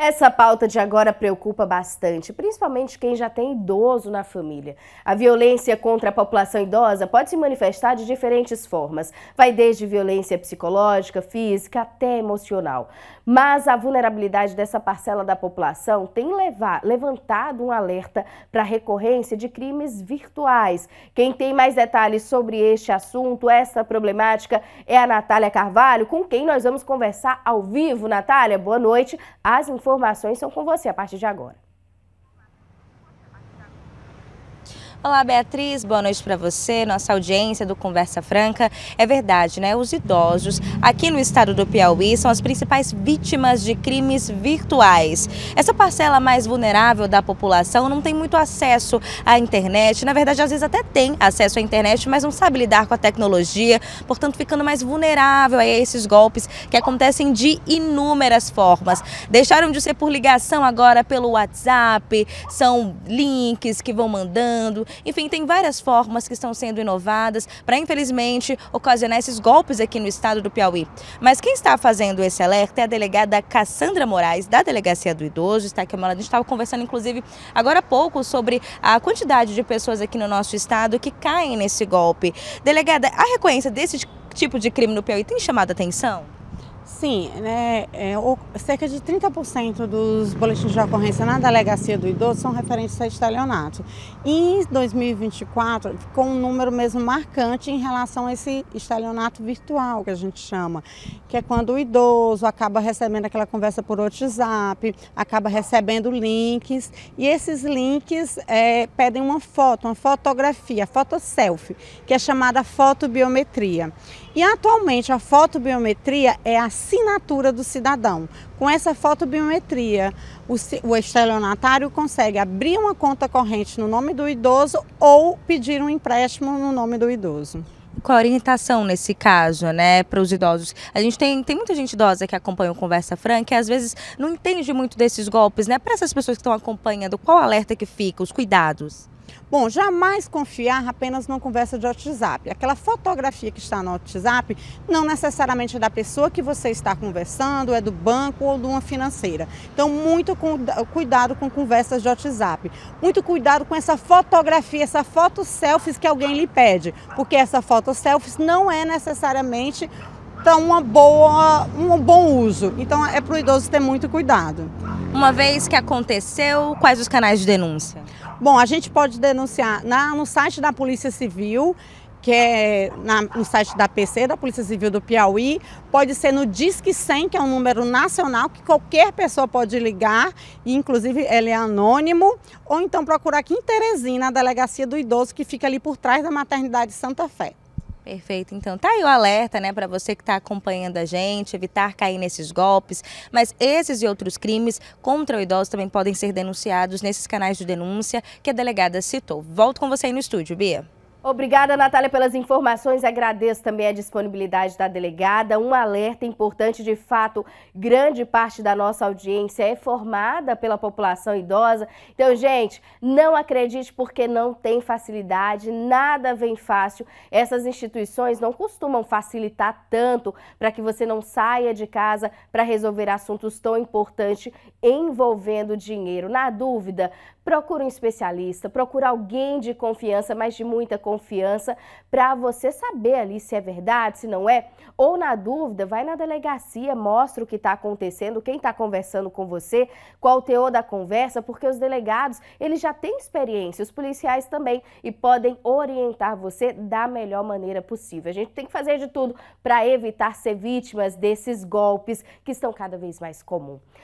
Essa pauta de agora preocupa bastante, principalmente quem já tem idoso na família. A violência contra a população idosa pode se manifestar de diferentes formas. Vai desde violência psicológica, física até emocional. Mas a vulnerabilidade dessa parcela da população tem levar, levantado um alerta para a recorrência de crimes virtuais. Quem tem mais detalhes sobre este assunto, essa problemática, é a Natália Carvalho, com quem nós vamos conversar ao vivo. Natália, boa noite. As informações informações são com você a partir de agora. Olá, Beatriz, boa noite para você, nossa audiência do Conversa Franca. É verdade, né? Os idosos aqui no estado do Piauí são as principais vítimas de crimes virtuais. Essa parcela mais vulnerável da população não tem muito acesso à internet. Na verdade, às vezes até tem acesso à internet, mas não sabe lidar com a tecnologia, portanto, ficando mais vulnerável a esses golpes que acontecem de inúmeras formas. Deixaram de ser por ligação agora pelo WhatsApp, são links que vão mandando. Enfim, tem várias formas que estão sendo inovadas para, infelizmente, ocasionar esses golpes aqui no estado do Piauí. Mas quem está fazendo esse alerta é a delegada Cassandra Moraes, da Delegacia do Idoso, está aqui, a gente estava conversando, inclusive, agora há pouco sobre a quantidade de pessoas aqui no nosso estado que caem nesse golpe. Delegada, a recorrência desse tipo de crime no Piauí tem chamado a atenção? Sim, né, é, cerca de 30% dos boletins de ocorrência na delegacia do idoso são referentes a estelionato. E em 2024 ficou um número mesmo marcante em relação a esse estelionato virtual que a gente chama, que é quando o idoso acaba recebendo aquela conversa por WhatsApp, acaba recebendo links e esses links é, pedem uma foto, uma fotografia, foto selfie, que é chamada fotobiometria. E atualmente a fotobiometria é a assinatura do cidadão. Com essa fotobiometria, o, o estelionatário consegue abrir uma conta corrente no nome do idoso ou pedir um empréstimo no nome do idoso qual a orientação nesse caso, né, para os idosos? A gente tem, tem muita gente idosa que acompanha o Conversa Franca e às vezes não entende muito desses golpes, né? Para essas pessoas que estão acompanhando, qual alerta que fica, os cuidados? Bom, jamais confiar apenas numa conversa de WhatsApp. Aquela fotografia que está no WhatsApp não necessariamente é da pessoa que você está conversando, é do banco ou de uma financeira. Então, muito cuidado com conversas de WhatsApp. Muito cuidado com essa fotografia, essa foto selfies que alguém lhe pede, porque essa foto selfies não é necessariamente para uma boa, um bom uso. Então, é para o idoso ter muito cuidado. Uma vez que aconteceu, quais os canais de denúncia? Bom, a gente pode denunciar na, no site da Polícia Civil, que é na, no site da PC, da Polícia Civil do Piauí, pode ser no Disque 100, que é um número nacional que qualquer pessoa pode ligar, inclusive ele é anônimo, ou então procurar aqui em Teresina, a Delegacia do Idoso, que fica ali por trás da Maternidade Santa Fé. Perfeito. Então, tá aí o alerta, né, para você que está acompanhando a gente, evitar cair nesses golpes. Mas esses e outros crimes contra o idoso também podem ser denunciados nesses canais de denúncia que a delegada citou. Volto com você aí no estúdio, Bia. Obrigada, Natália, pelas informações. Agradeço também a disponibilidade da delegada. Um alerta importante, de fato, grande parte da nossa audiência é formada pela população idosa. Então, gente, não acredite porque não tem facilidade, nada vem fácil. Essas instituições não costumam facilitar tanto para que você não saia de casa para resolver assuntos tão importantes envolvendo dinheiro. Na dúvida, procure um especialista, procure alguém de confiança, mas de muita confiança confiança para você saber ali se é verdade, se não é. Ou na dúvida, vai na delegacia, mostra o que está acontecendo, quem está conversando com você, qual o teor da conversa, porque os delegados, eles já têm experiência, os policiais também, e podem orientar você da melhor maneira possível. A gente tem que fazer de tudo para evitar ser vítimas desses golpes que estão cada vez mais comuns.